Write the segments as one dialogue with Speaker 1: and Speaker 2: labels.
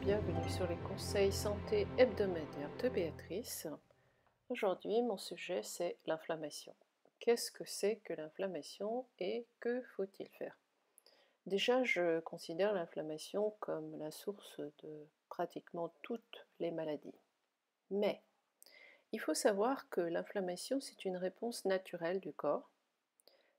Speaker 1: bienvenue sur les conseils santé hebdomadaires de Béatrice. Aujourd'hui, mon sujet c'est l'inflammation. Qu'est-ce que c'est que l'inflammation et que faut-il faire Déjà, je considère l'inflammation comme la source de pratiquement toutes les maladies. Mais il faut savoir que l'inflammation c'est une réponse naturelle du corps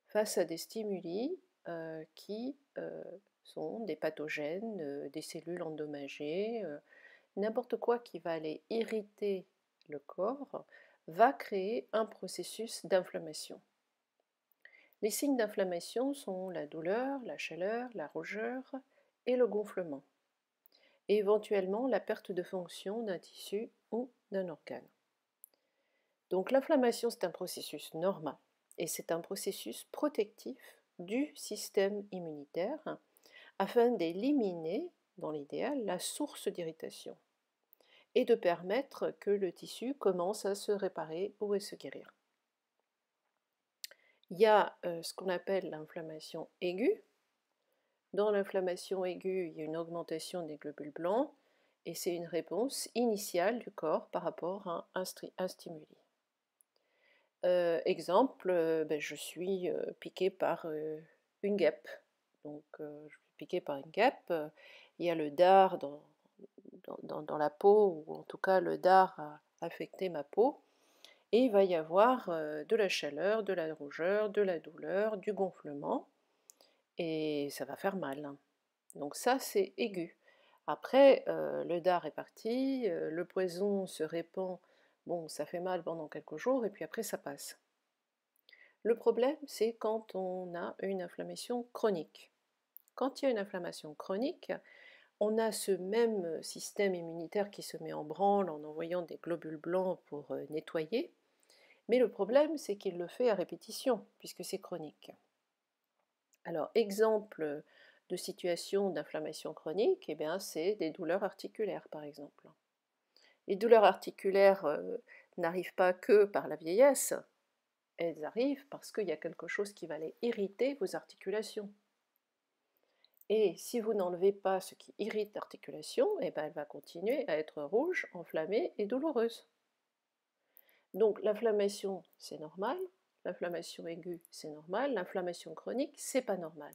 Speaker 1: face à des stimuli euh, qui euh, sont des pathogènes, euh, des cellules endommagées, euh. n'importe quoi qui va aller irriter le corps va créer un processus d'inflammation. Les signes d'inflammation sont la douleur, la chaleur, la rougeur et le gonflement, et éventuellement la perte de fonction d'un tissu ou d'un organe. Donc l'inflammation, c'est un processus normal, et c'est un processus protectif du système immunitaire afin d'éliminer, dans l'idéal, la source d'irritation et de permettre que le tissu commence à se réparer ou à se guérir. Il y a euh, ce qu'on appelle l'inflammation aiguë. Dans l'inflammation aiguë, il y a une augmentation des globules blancs et c'est une réponse initiale du corps par rapport à un, stimuli. Euh, exemple, euh, ben, je suis piqué par une guêpe, donc par une guêpe. Euh, il y a le dard dans, la peau, ou en tout cas le dard a affecté ma peau. Et il va y avoir euh, de la chaleur, de la rougeur, de la douleur, du gonflement, et ça va faire mal. Hein. Donc ça, c'est aigu. Après, euh, le dard est parti, le poison se répand, bon, ça fait mal pendant quelques jours, et puis après, ça passe. Le problème, c'est quand on a une inflammation chronique. Quand il y a une inflammation chronique, on a ce même système immunitaire qui se met en branle en envoyant des globules blancs pour euh, nettoyer, mais le problème c'est qu'il le fait à répétition, puisque c'est chronique. Alors, exemple de situation d'inflammation chronique, eh c'est des douleurs articulaires par exemple. Les douleurs articulaires euh, n'arrivent pas que par la vieillesse, elles arrivent parce qu'il y a quelque chose qui va les irriter vos articulations. Et si vous n'enlevez pas ce qui irrite l'articulation, eh ben elle va continuer à être rouge, enflammée et douloureuse. Donc l'inflammation, c'est normal. L'inflammation aiguë, c'est normal. L'inflammation chronique, c'est pas normal.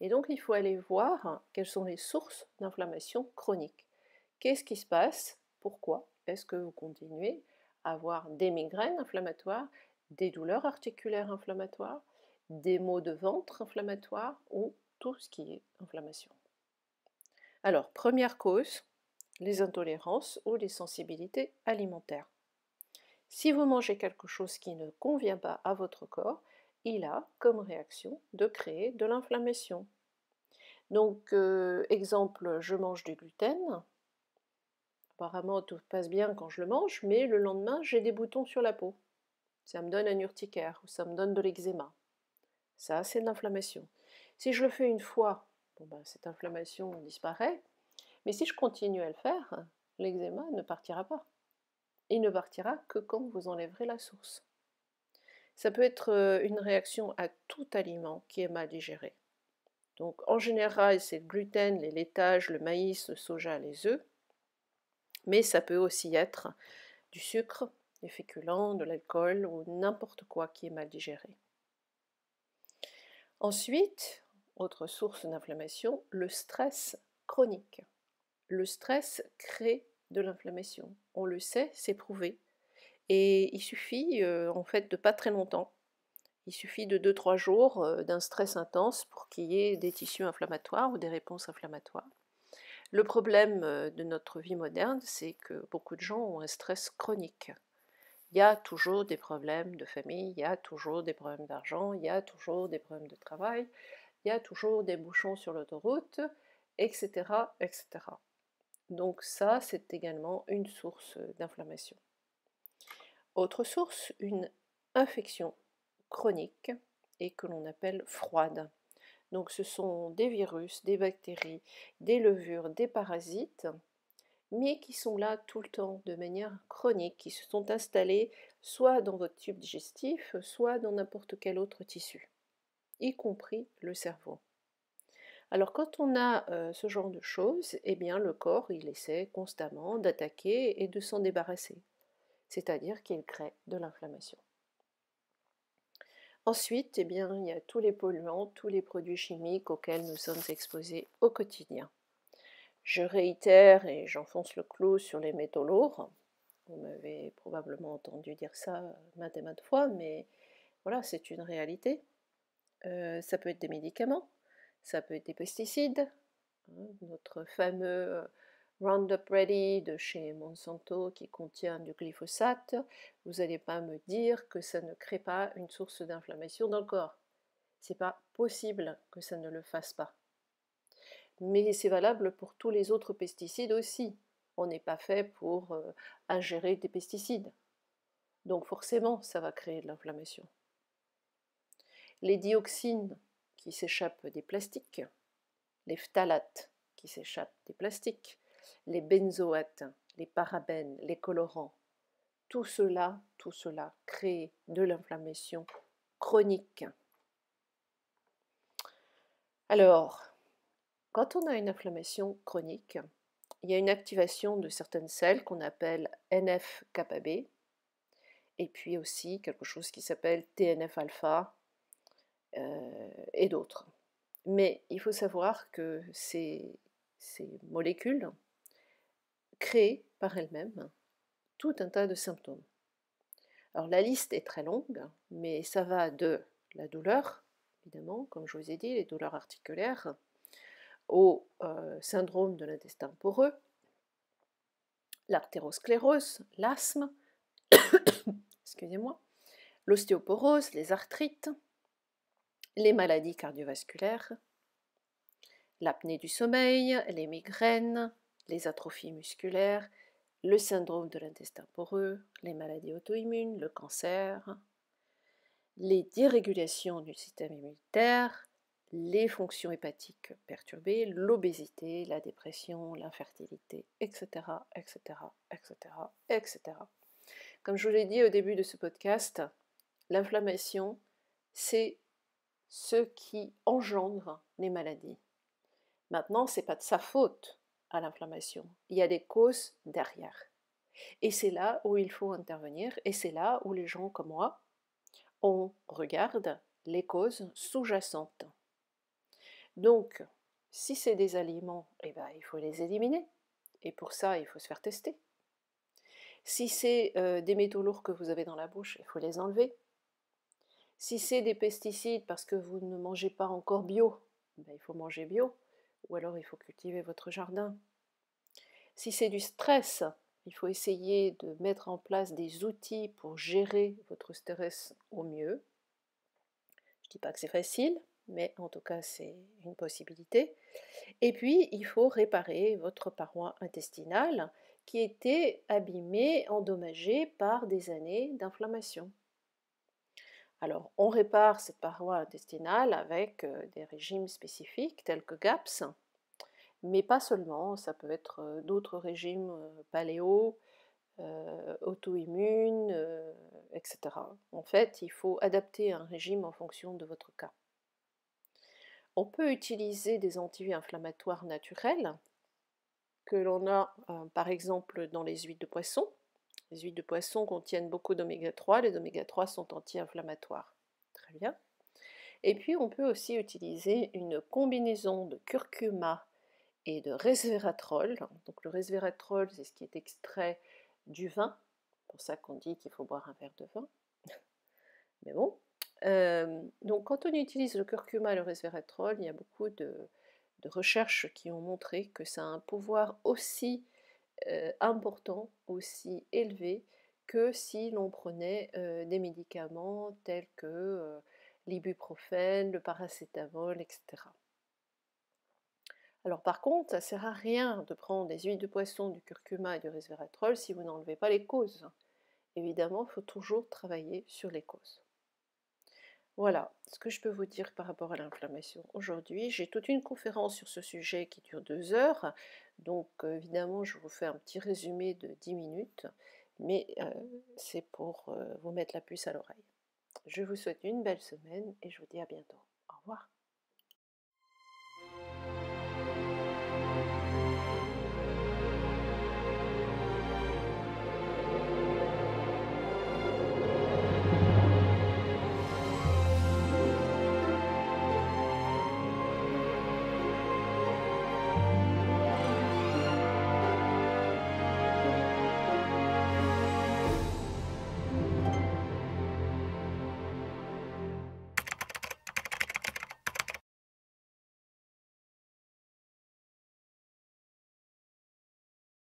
Speaker 1: Et donc il faut aller voir quelles sont les sources d'inflammation chronique. Qu'est-ce qui se passe Pourquoi est-ce que vous continuez à avoir des migraines inflammatoires, des douleurs articulaires inflammatoires, des maux de ventre inflammatoires ou tout ce qui est inflammation. Alors, première cause, les intolérances ou les sensibilités alimentaires. Si vous mangez quelque chose qui ne convient pas à votre corps, il a comme réaction de créer de l'inflammation. Donc, euh, exemple, je mange du gluten. Apparemment, tout passe bien quand je le mange, mais le lendemain, j'ai des boutons sur la peau. Ça me donne un urticaire ou ça me donne de l'eczéma. Ça, c'est de l'inflammation. Si je le fais une fois, ben, cette inflammation disparaît, mais si je continue à le faire, l'eczéma ne partira pas. Il ne partira que quand vous enlèverez la source. Ça peut être euh, une réaction à tout aliment qui est mal digéré. Donc en général, c'est le gluten, les laitages, le maïs, le soja, les œufs. Mais ça peut aussi être du sucre, des féculents, de l'alcool ou n'importe quoi qui est mal digéré. Ensuite, autre source d'inflammation, le stress chronique. Le stress crée de l'inflammation. On le sait, c'est prouvé. Et il suffit euh, en fait de pas très longtemps. Il suffit de 2-3 jours euh, d'un stress intense pour qu'il y ait des tissus inflammatoires ou des réponses inflammatoires. Le problème euh, de notre vie moderne, c'est que beaucoup de gens ont un stress chronique. Il y a toujours des problèmes de famille, il y a toujours des problèmes d'argent, il y a toujours des problèmes de travail, il y a toujours des bouchons sur l'autoroute, etc., etc. Donc ça, c'est également une source d'inflammation. Autre source, une infection chronique et que l'on appelle froide. Donc ce sont des virus, des bactéries, des levures, des parasites, mais qui sont là tout le temps de manière chronique, qui se sont installés soit dans votre tube digestif, soit dans n'importe quel autre tissu y compris le cerveau. Alors quand on a euh, ce genre de choses, eh bien le corps il essaie constamment d'attaquer et de s'en débarrasser, c'est-à-dire qu'il crée de l'inflammation. Ensuite, eh bien, il y a tous les polluants, tous les produits chimiques auxquels nous sommes exposés au quotidien. Je réitère et j'enfonce le clou sur les métaux lourds. Vous m'avez probablement entendu dire ça maintes et maintes fois, mais voilà, c'est une réalité. Euh, ça peut être des médicaments, ça peut être des pesticides, hein, notre fameux euh, Roundup Ready de chez Monsanto qui contient du glyphosate. Vous n'allez pas me dire que ça ne crée pas une source d'inflammation dans le corps. C'est pas possible que ça ne le fasse pas. Mais c'est valable pour tous les autres pesticides aussi. On n'est pas fait pour euh, ingérer des pesticides. Donc forcément, ça va créer de l'inflammation les dioxines qui s'échappent des plastiques, les phtalates qui s'échappent des plastiques, les benzoates, les parabènes, les colorants, tout cela, tout cela crée de l'inflammation chronique. Alors, quand on a une inflammation chronique, il y a une activation de certaines cellules qu'on appelle NF-kappa et puis aussi quelque chose qui s'appelle TNF-alpha, euh, et d'autres. Mais il faut savoir que ces, molécules créent par elles-mêmes tout un tas de symptômes. Alors la liste est très longue, mais ça va de la douleur, évidemment, comme je vous ai dit, les douleurs articulaires, au euh, syndrome de l'intestin poreux, l'artérosclérose, l'asthme, excusez-moi, l'ostéoporose, les arthrites, les maladies cardiovasculaires, l'apnée du sommeil, les migraines, les atrophies musculaires, le syndrome de l'intestin poreux, les maladies auto-immunes, le cancer, les dérégulations du système immunitaire, les fonctions hépatiques perturbées, l'obésité, la dépression, l'infertilité, etc., etc., etc., etc. Comme je vous l'ai dit au début de ce podcast, l'inflammation, c'est ce qui engendre les maladies. Maintenant, ce n'est pas de sa faute à l'inflammation. Il y a des causes derrière. Et c'est là où il faut intervenir et c'est là où les gens comme moi, on regarde les causes sous-jacentes. Donc, si c'est des aliments, eh ben, il faut les éliminer. Et pour ça, il faut se faire tester. Si c'est euh, des métaux lourds que vous avez dans la bouche, il faut les enlever. Si c'est des pesticides parce que vous ne mangez pas encore bio, ben, il faut manger bio, ou alors il faut cultiver votre jardin. Si c'est du stress, il faut essayer de mettre en place des outils pour gérer votre stress au mieux. Je ne dis pas que c'est facile, mais en tout cas c'est une possibilité. Et puis il faut réparer votre paroi intestinale qui était abîmée, endommagée par des années d'inflammation. Alors, on répare cette paroi intestinale avec des régimes spécifiques tels que GAPS, mais pas seulement, ça peut être d'autres régimes paléo, auto immunes etc. En fait, il faut adapter un régime en fonction de votre cas. On peut utiliser des anti-inflammatoires naturels que l'on a euh, par exemple dans les huiles de poisson les huiles de poisson contiennent beaucoup d'oméga 3. Les oméga 3 sont anti-inflammatoires. Très bien. Et puis on peut aussi utiliser une combinaison de curcuma et de resveratrol. Donc le resveratrol, c'est ce qui est extrait du vin. C'est Pour ça qu'on dit qu'il faut boire un verre de vin. Mais bon. Euh, donc quand on utilise le curcuma et le resveratrol, il y a beaucoup de recherches qui ont montré que ça a un pouvoir aussi euh, important, aussi élevé que si l'on prenait euh, des médicaments tels que euh, l'ibuprofène, le paracétamol, etc. Alors par contre, ça ne sert à rien de prendre des huiles de poisson, du curcuma et du resveratrol si vous n'enlevez pas les causes. Évidemment, il faut toujours travailler sur les causes. Voilà ce que je peux vous dire par rapport à l'inflammation aujourd'hui. J'ai toute une conférence sur ce sujet qui dure deux heures, donc évidemment je vous fais un petit résumé de dix minutes, mais euh, c'est pour euh, vous mettre la puce à l'oreille. Je vous souhaite une belle semaine et je vous dis à bientôt. Au revoir.